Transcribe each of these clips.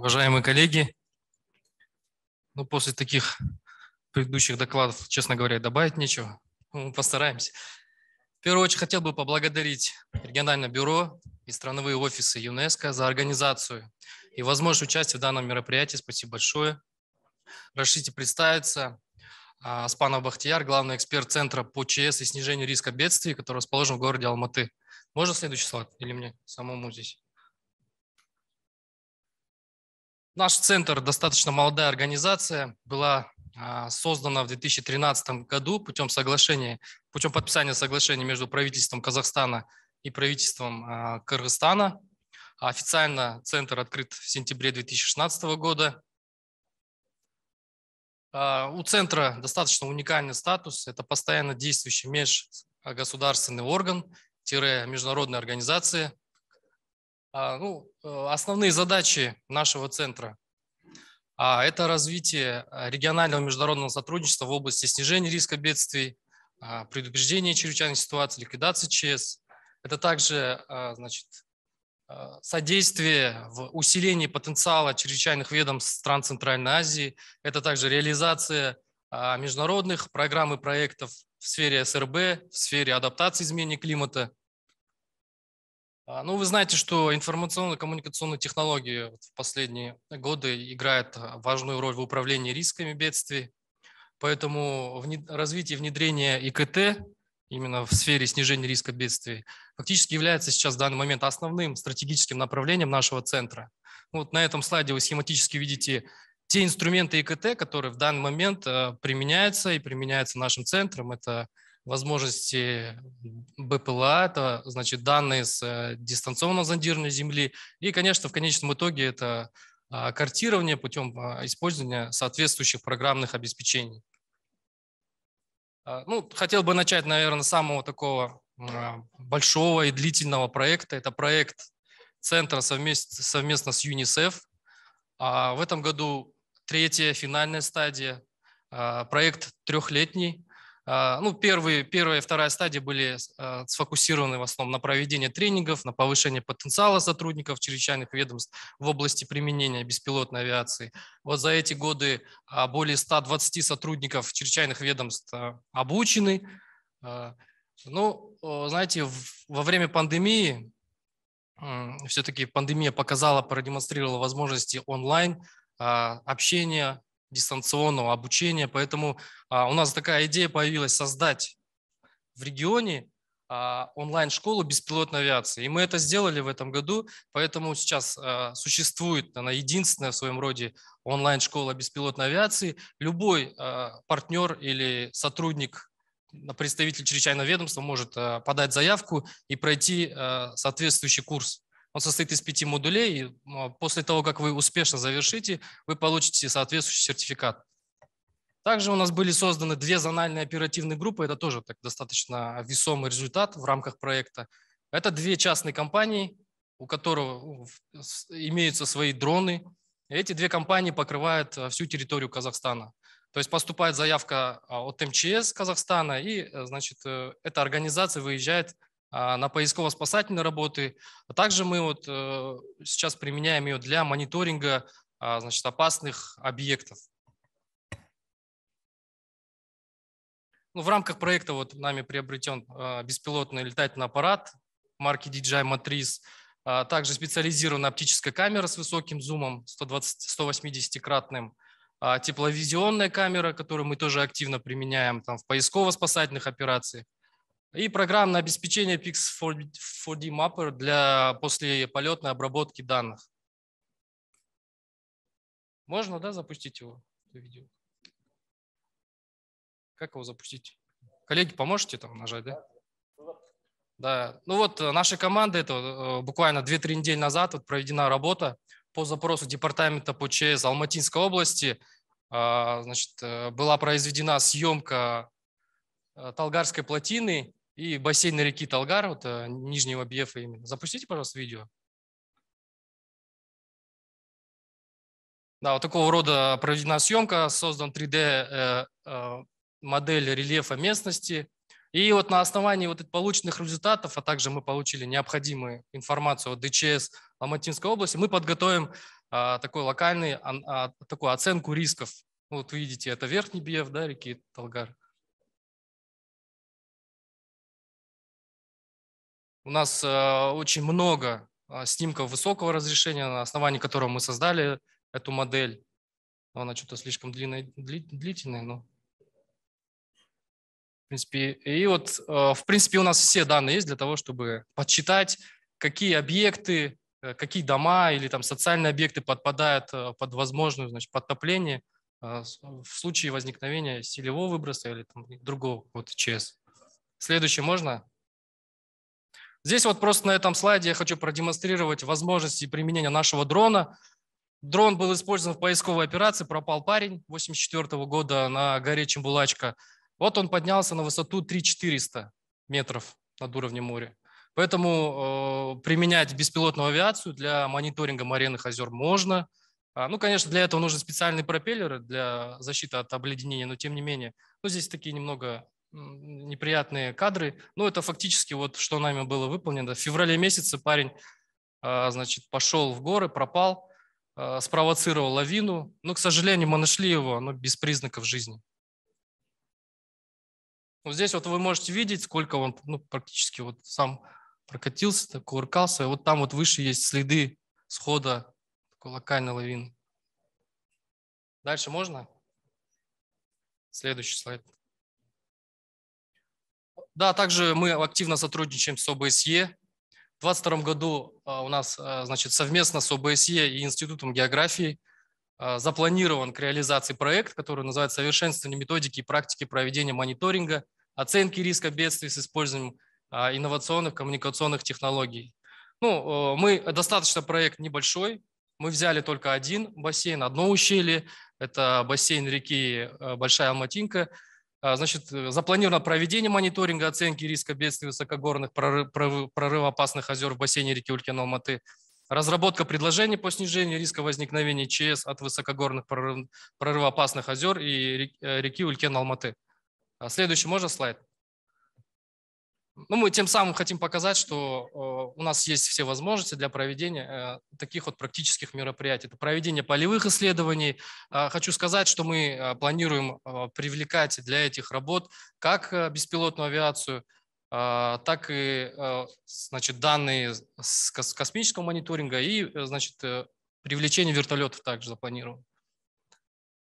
уважаемые коллеги. Ну, после таких предыдущих докладов, честно говоря, добавить нечего. Мы ну, постараемся. В первую очередь хотел бы поблагодарить региональное бюро и страновые офисы ЮНЕСКО за организацию и возможность участия в данном мероприятии. Спасибо большое. Разрешите представиться. А, Спанов Бахтияр, главный эксперт Центра по ЧС и снижению риска бедствий, который расположен в городе Алматы. Можно следующий слайд или мне самому здесь? Наш центр достаточно молодая организация, была а, создана в 2013 году путем соглашения, путем подписания соглашения между правительством Казахстана и правительством а, Кыргызстана. А официально центр открыт в сентябре 2016 года. У центра достаточно уникальный статус. Это постоянно действующий межгосударственный орган, международная организация, а, ну, э, основные задачи нашего центра а, – это развитие э, регионального международного сотрудничества в области снижения риска бедствий, а, предупреждения чрезвычайных ситуаций, ликвидации ЧС. Это также значит, содействие в усилении потенциала чрезвычайных ведомств стран Центральной Азии. Это также реализация международных программ и проектов в сфере СРБ, в сфере адаптации изменений климата – а, ну, вы знаете, что информационно-коммуникационные технологии в последние годы играют а, важную роль в управлении рисками бедствий. Поэтому развитие внедрения ИКТ именно в сфере снижения риска бедствий фактически является сейчас в данный момент основным стратегическим направлением нашего центра. Вот на этом слайде вы схематически видите те инструменты ИКТ, которые в данный момент а, применяются и применяются нашим центром. Это возможности БПЛА, это значит данные с э, дистанционно зондированной Земли. И, конечно, в конечном итоге это а, картирование путем а, использования соответствующих программных обеспечений. А, ну, хотел бы начать, наверное, с самого такого большого и длительного проекта. Это проект Центра совместно, совместно с ЮНИСЕФ. В этом году третья финальная стадия. Проект трехлетний, а, ну, первые, первая и вторая стадия были а, сфокусированы в основном на проведение тренингов, на повышение потенциала сотрудников чрезвычайных ведомств в области применения беспилотной авиации. Вот за эти годы а, более 120 сотрудников чрезвычайных ведомств обучены. Ну, знаете, во время пандемии, все-таки пандемия показала, продемонстрировала возможности онлайн общения, дистанционного обучения. Поэтому а, у нас такая идея появилась создать в регионе а, онлайн-школу беспилотной авиации. И мы это сделали в этом году, поэтому сейчас а, существует, она единственная в своем роде онлайн-школа беспилотной авиации. Любой а, партнер или сотрудник представитель чрезвычайного ведомства может а, подать заявку и пройти а, соответствующий курс. Он состоит из пяти модулей. Ну, а после того, как вы успешно завершите, вы получите соответствующий сертификат. Также у нас были созданы две зональные оперативные группы. Это тоже так, достаточно весомый результат в рамках проекта. Это две частные компании, у которых имеются свои дроны. Эти две компании покрывают а, всю территорию Казахстана. То есть поступает заявка а, от МЧС Казахстана, и э, значит, э, эта организация выезжает а, на поисково-спасательные работы. А также мы вот э, сейчас применяем ее для мониторинга а, значит, опасных объектов. Ну, в рамках проекта вот нами приобретен а, беспилотный летательный аппарат марки DJI Matrice, также специализированная оптическая камера с высоким зумом 120 180-кратным, тепловизионная камера, которую мы тоже активно применяем там, в поисково-спасательных операциях, и программное обеспечение Pix4D Mapper для послеполетной обработки данных. Можно, да, запустить его? Видео. Как его запустить? Коллеги, поможете там нажать, да? Да, ну вот э, наша команда, это э, буквально 2-3 недели назад вот проведена работа по запросу департамента по ЧС Алматинской области. А, значит, э, была произведена съемка Талгарской плотины и бассейн реки Талгар, вот э, нижнего Бьефа именно. Запустите, пожалуйста, видео. Да, вот такого рода проведена съемка, создан 3D э, э, модель рельефа местности. И вот на основании вот полученных результатов, а также мы получили необходимую информацию о ДЧС Алматинской области, мы подготовим а, такой локальный, а, такую оценку рисков. Вот видите, это верхний бьеф, да, реки Талгар. У нас э, очень много э, снимков высокого разрешения, на основании которого мы создали эту модель. она что-то слишком длинная, длительная, но... В принципе, и вот, э, в принципе, у нас все данные есть для того, чтобы подсчитать, какие объекты, какие дома или там социальные объекты подпадают под возможную значит, подтопление в случае возникновения силевого выброса или там, другого вот, ЧС. Следующий можно? Здесь вот просто на этом слайде я хочу продемонстрировать возможности применения нашего дрона. Дрон был использован в поисковой операции, пропал парень 1984 года на горе Чембулачка. Вот он поднялся на высоту 3400 метров над уровнем моря. Поэтому э, применять беспилотную авиацию для мониторинга моренных озер можно. А, ну, конечно, для этого нужны специальные пропеллеры для защиты от обледенения, но тем не менее. Ну, здесь такие немного неприятные кадры. Ну, это фактически вот что нами было выполнено. В феврале месяце парень, а, значит, пошел в горы, пропал, а, спровоцировал лавину. Но, к сожалению, мы нашли его, но без признаков жизни. Вот здесь вот вы можете видеть, сколько он ну, практически вот сам прокатился, так, кувыркался. И вот там вот выше есть следы схода такой локальной лавины. Дальше можно? Следующий слайд. Да, также мы активно сотрудничаем с ОБСЕ. В 2022 году а, у нас а, значит, совместно с ОБСЕ и Институтом географии а, запланирован к реализации проект, который называется «Совершенствование методики и практики проведения мониторинга, оценки риска бедствий с использованием инновационных коммуникационных технологий». Ну, мы достаточно проект небольшой, мы взяли только один бассейн, одно ущелье, это бассейн реки Большая Алматинка – а, значит, э, запланировано проведение мониторинга оценки риска бедствий высокогорных прорывоопасных озер в бассейне реки Улькин алматы разработка предложений по снижению риска возникновения ЧС от высокогорных прорывоопасных озер и э, реки Улькин алматы а Следующий можно слайд? Ну мы тем самым хотим показать, что э, у нас есть все возможности для проведения э, таких вот практических мероприятий. Это проведение полевых исследований. Э, хочу сказать, что мы планируем привлекать для этих работ как беспилотную авиацию, так и значит, данные с космического мониторинга и значит, привлечение вертолетов также запланировано.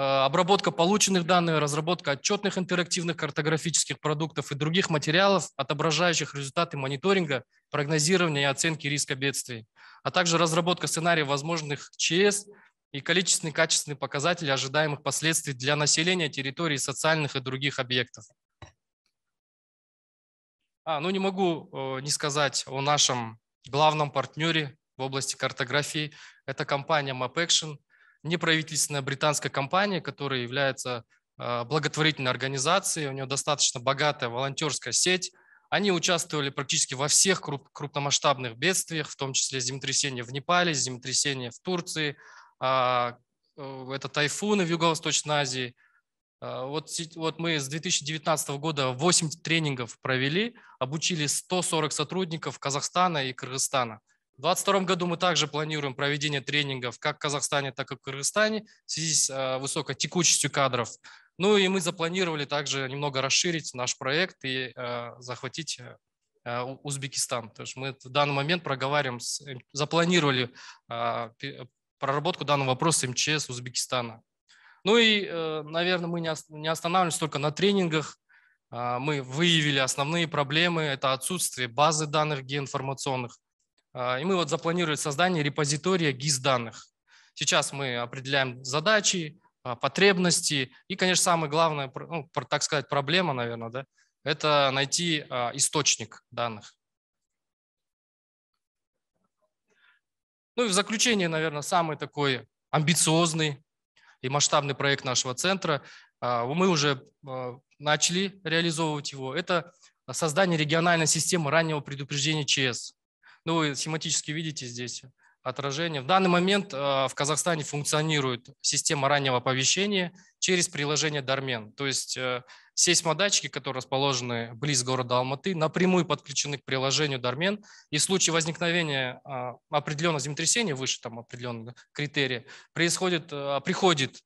Э, обработка полученных данных, разработка отчетных интерактивных картографических продуктов и других материалов, отображающих результаты мониторинга, прогнозирования и оценки риска бедствий, а также разработка сценариев возможных ЧС и количественные качественные показатели ожидаемых последствий для населения территории, социальных и других объектов. А, ну не могу э, не сказать о нашем главном партнере в области картографии. Это компания MapAction – неправительственная британская компания, которая является а, благотворительной организацией, у нее достаточно богатая волонтерская сеть. Они участвовали практически во всех круп крупномасштабных бедствиях, в том числе землетрясение в Непале, землетрясение в Турции, а, э, это тайфуны в Юго-Восточной Азии. А, вот, вот мы с 2019 года 8 тренингов провели, обучили 140 сотрудников Казахстана и Кыргызстана. В 2022 году мы также планируем проведение тренингов как в Казахстане, так и в Кыргызстане в связи с э, высокой текучестью кадров. Ну и мы запланировали также немного расширить наш проект и э, захватить э, Узбекистан. То есть мы в данный момент проговариваем, запланировали проработку данного вопроса МЧС Узбекистана. Ну и, наверное, мы не останавливаемся только на тренингах. Мы выявили основные проблемы – это отсутствие базы данных геоинформационных – а, и мы вот запланировали создание репозитория ГИС данных Сейчас мы определяем задачи, а, потребности и, конечно, самая главная, ну, так сказать, проблема, наверное, да, это найти а, источник данных. Ну и в заключение, наверное, самый такой амбициозный и масштабный проект нашего центра, мы уже начали реализовывать его, это создание региональной системы раннего предупреждения ЧС. Ну, вы семантически видите здесь отражение. В данный момент а, в Казахстане функционирует система раннего оповещения через приложение Дармен. То есть э, сейсмодатчики, которые расположены близ города Алматы, напрямую подключены к приложению Дармен. И в случае возникновения а, определенного землетрясения, выше там определенного критерия, происходит, а, приходит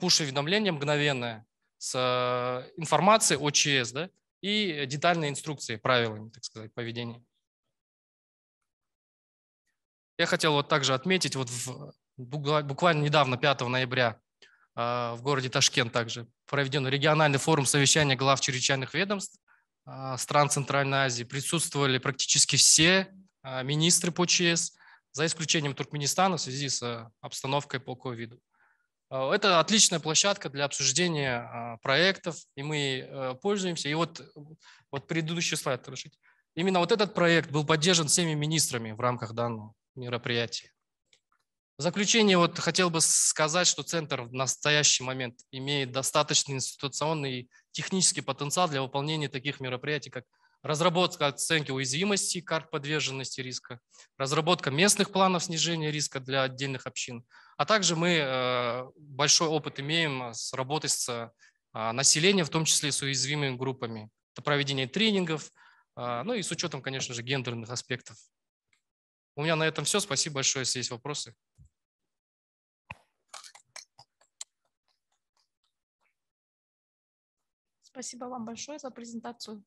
пуш-уведомление мгновенное с информацией о ЧС да, и детальной инструкцией, правилами, так сказать, поведения. Я хотел вот также отметить, вот в, буквально недавно, 5 ноября, а, в городе Ташкент также проведен региональный форум совещания глав чрезвычайных ведомств а, стран Центральной Азии. Присутствовали практически все а, министры по ЧС, за исключением Туркменистана в связи с обстановкой по ковиду. Это отличная площадка для обсуждения проектов, и мы пользуемся. И вот, вот предыдущий слайд, Рашид. Именно вот этот проект был поддержан всеми министрами в рамках данного мероприятий. В заключение вот хотел бы сказать, что центр в настоящий момент имеет достаточный институционный и технический потенциал для выполнения таких мероприятий, как разработка оценки уязвимости карт подверженности риска, разработка местных планов снижения риска для отдельных общин, а также мы э, большой опыт имеем с работой с э, населением, в том числе с уязвимыми группами. Это проведение тренингов, э, ну и с учетом, конечно же, гендерных аспектов у меня на этом все. Спасибо большое, если есть вопросы. Спасибо вам большое за презентацию.